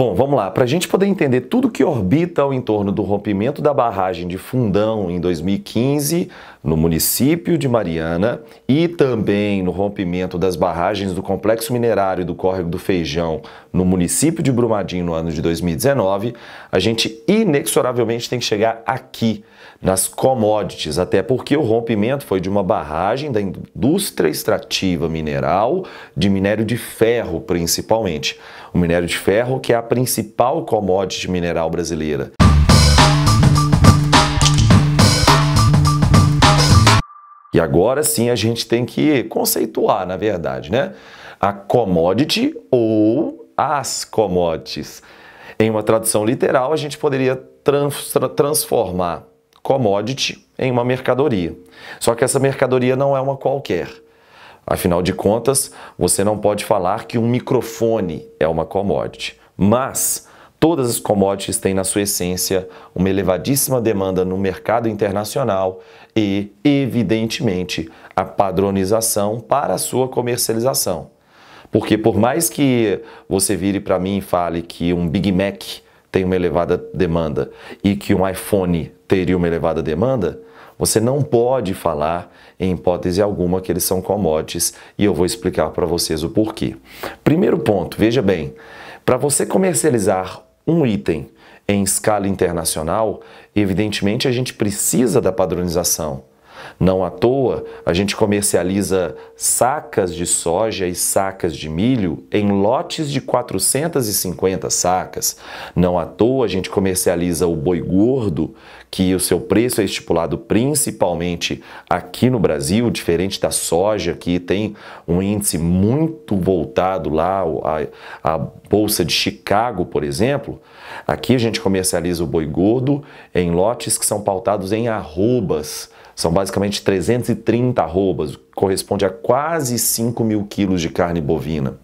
Bom, vamos lá. Para a gente poder entender tudo que orbita ao entorno do rompimento da barragem de Fundão em 2015, no município de Mariana, e também no rompimento das barragens do Complexo Minerário do Córrego do Feijão, no município de Brumadinho, no ano de 2019, a gente inexoravelmente tem que chegar aqui, nas commodities, até porque o rompimento foi de uma barragem da indústria extrativa mineral, de minério de ferro principalmente o minério de ferro, que é a principal commodity mineral brasileira. E agora sim a gente tem que conceituar, na verdade, né? A commodity ou as commodities. Em uma tradução literal, a gente poderia trans transformar commodity em uma mercadoria. Só que essa mercadoria não é uma qualquer. Afinal de contas, você não pode falar que um microfone é uma commodity. Mas todas as commodities têm na sua essência uma elevadíssima demanda no mercado internacional e, evidentemente, a padronização para a sua comercialização. Porque por mais que você vire para mim e fale que um Big Mac tem uma elevada demanda e que um iPhone teria uma elevada demanda, você não pode falar, em hipótese alguma, que eles são commodities e eu vou explicar para vocês o porquê. Primeiro ponto, veja bem, para você comercializar um item em escala internacional, evidentemente a gente precisa da padronização. Não à toa, a gente comercializa sacas de soja e sacas de milho em lotes de 450 sacas. Não à toa, a gente comercializa o boi gordo, que o seu preço é estipulado principalmente aqui no Brasil, diferente da soja, que tem um índice muito voltado lá a Bolsa de Chicago, por exemplo. Aqui a gente comercializa o boi gordo em lotes que são pautados em arrobas são basicamente 330 arrobas, corresponde a quase 5 mil quilos de carne bovina.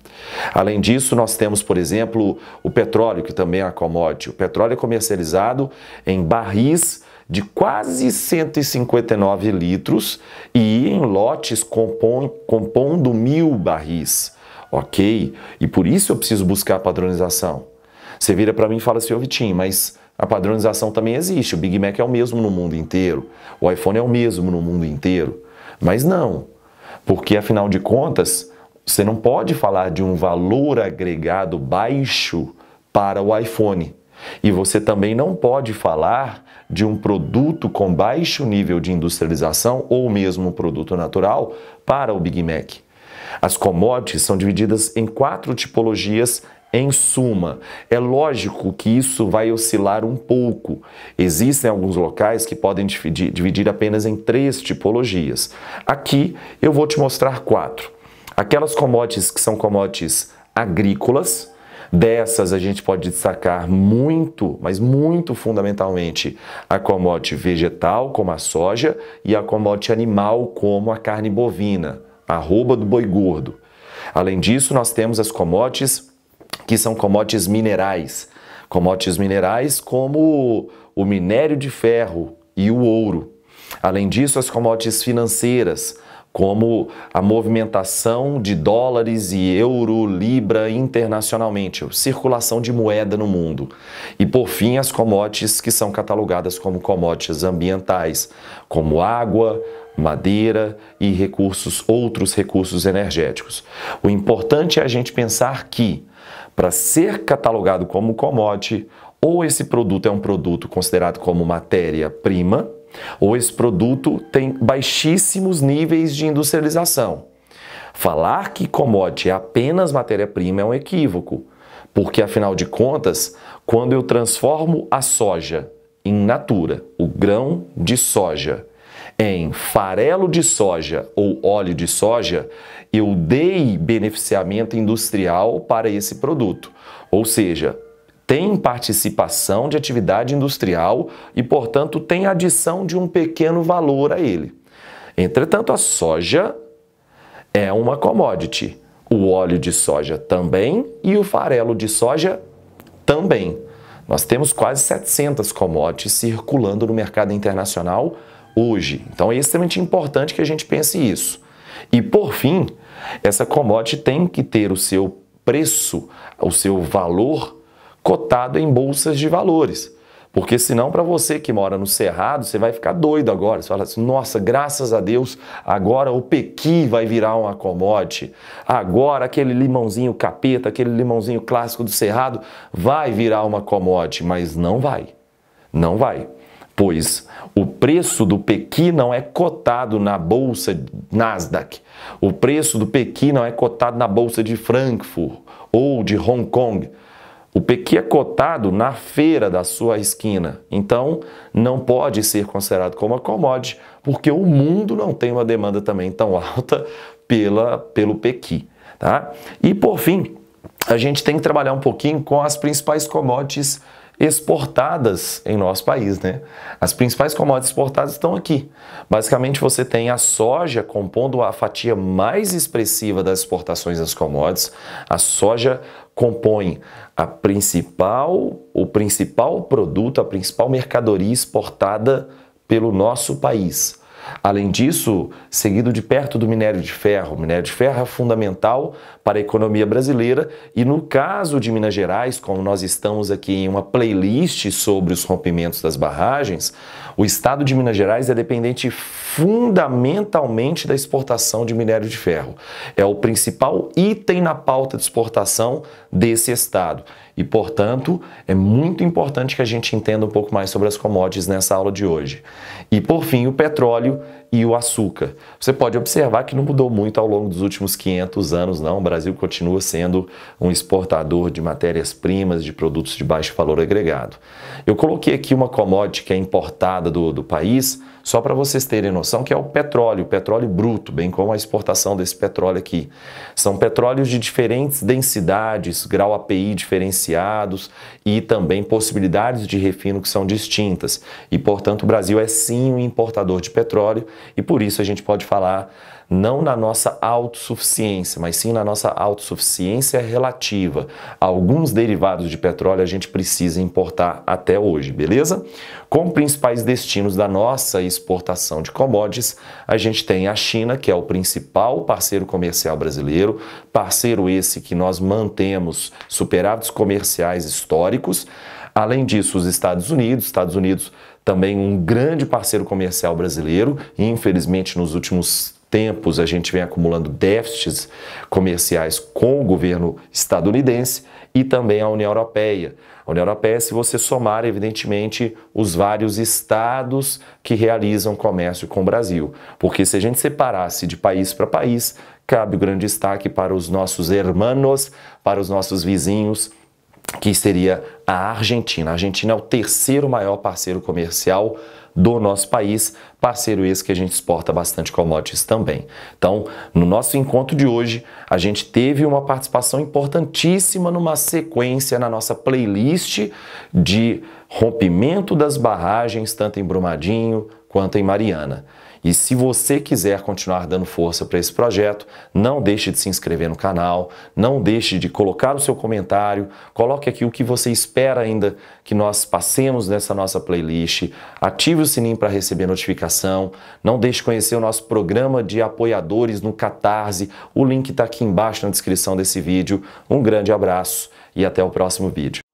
Além disso, nós temos, por exemplo, o petróleo, que também é a commodity. O petróleo é comercializado em barris de quase 159 litros e em lotes compondo mil barris, ok? E por isso eu preciso buscar padronização. Você vira para mim e fala assim, ô Vitinho, mas a padronização também existe. O Big Mac é o mesmo no mundo inteiro. O iPhone é o mesmo no mundo inteiro. Mas não, porque afinal de contas, você não pode falar de um valor agregado baixo para o iPhone. E você também não pode falar de um produto com baixo nível de industrialização ou mesmo um produto natural para o Big Mac. As commodities são divididas em quatro tipologias em suma, é lógico que isso vai oscilar um pouco. Existem alguns locais que podem dividir, apenas em três tipologias. Aqui eu vou te mostrar quatro. Aquelas commodities que são commodities agrícolas, Dessas a gente pode destacar muito, mas muito fundamentalmente, a commodity vegetal, como a soja, e a commodity animal, como a carne bovina, a arroba do boi gordo. Além disso, nós temos as commodities que são commodities minerais. Commodities minerais como o minério de ferro e o ouro. Além disso, as commodities financeiras, como a movimentação de dólares e euro, libra internacionalmente, circulação de moeda no mundo. E por fim, as commodities que são catalogadas como commodities ambientais, como água, madeira e recursos, outros recursos energéticos. O importante é a gente pensar que, para ser catalogado como commodity, ou esse produto é um produto considerado como matéria-prima, ou esse produto tem baixíssimos níveis de industrialização. Falar que commodity é apenas matéria-prima é um equívoco, porque afinal de contas, quando eu transformo a soja em natura, o grão de soja, em farelo de soja ou óleo de soja, eu dei beneficiamento industrial para esse produto. Ou seja, tem participação de atividade industrial e, portanto, tem adição de um pequeno valor a ele. Entretanto, a soja é uma commodity, o óleo de soja também e o farelo de soja também. Nós temos quase 700 commodities circulando no mercado internacional hoje. Então é extremamente importante que a gente pense isso. E por fim, essa commodity tem que ter o seu preço, o seu valor cotado em bolsas de valores. Porque senão, para você que mora no Cerrado, você vai ficar doido agora. Você fala assim, nossa, graças a Deus, agora o pequi vai virar uma commodity. Agora aquele limãozinho capeta, aquele limãozinho clássico do Cerrado, vai virar uma commodity. Mas não vai. Não vai pois o preço do pequi não é cotado na bolsa Nasdaq. O preço do pequi não é cotado na bolsa de Frankfurt ou de Hong Kong. O pequi é cotado na feira da sua esquina. Então, não pode ser considerado como uma commodity, porque o mundo não tem uma demanda também tão alta pela, pelo pequi, tá? E por fim, a gente tem que trabalhar um pouquinho com as principais commodities exportadas em nosso país, né? As principais commodities exportadas estão aqui. Basicamente, você tem a soja compondo a fatia mais expressiva das exportações das commodities. A soja compõe a principal, o principal produto, a principal mercadoria exportada pelo nosso país. Além disso, seguido de perto do minério de ferro. O minério de ferro é fundamental para a economia brasileira e, no caso de Minas Gerais, como nós estamos aqui em uma playlist sobre os rompimentos das barragens, o estado de Minas Gerais é dependente fundamentalmente da exportação de minério de ferro. É o principal item na pauta de exportação desse estado. E, portanto, é muito importante que a gente entenda um pouco mais sobre as commodities nessa aula de hoje. E, por fim, o petróleo e o açúcar. Você pode observar que não mudou muito ao longo dos últimos 500 anos, não. O Brasil continua sendo um exportador de matérias-primas, de produtos de baixo valor agregado. Eu coloquei aqui uma commodity que é importada do, do país, só para vocês terem noção, que é o petróleo, o petróleo bruto, bem como a exportação desse petróleo aqui. São petróleos de diferentes densidades, grau API diferenciados e também possibilidades de refino que são distintas. E, portanto, o Brasil é sim um importador de petróleo e por isso a gente pode falar não na nossa autossuficiência, mas sim na nossa autossuficiência relativa. Alguns derivados de petróleo a gente precisa importar até hoje, beleza? Como principais destinos da nossa exportação de commodities, a gente tem a China, que é o principal parceiro comercial brasileiro, parceiro esse que nós mantemos superávites comerciais históricos. Além disso, os Estados Unidos, Estados Unidos também um grande parceiro comercial brasileiro, e infelizmente nos últimos tempos a gente vem acumulando déficits comerciais com o governo estadunidense e também a União Europeia. A União Europeia, se você somar, evidentemente, os vários estados que realizam comércio com o Brasil. Porque se a gente separasse de país para país, cabe o grande destaque para os nossos hermanos, para os nossos vizinhos que seria a Argentina. A Argentina é o terceiro maior parceiro comercial do nosso país, parceiro esse que a gente exporta bastante commodities também. Então, no nosso encontro de hoje, a gente teve uma participação importantíssima numa sequência na nossa playlist de rompimento das barragens, tanto em Brumadinho quanto em Mariana. E se você quiser continuar dando força para esse projeto, não deixe de se inscrever no canal, não deixe de colocar o seu comentário, coloque aqui o que você espera ainda que nós passemos nessa nossa playlist, ative o sininho para receber notificação, não deixe de conhecer o nosso programa de apoiadores no Catarse, o link está aqui embaixo na descrição desse vídeo. Um grande abraço e até o próximo vídeo.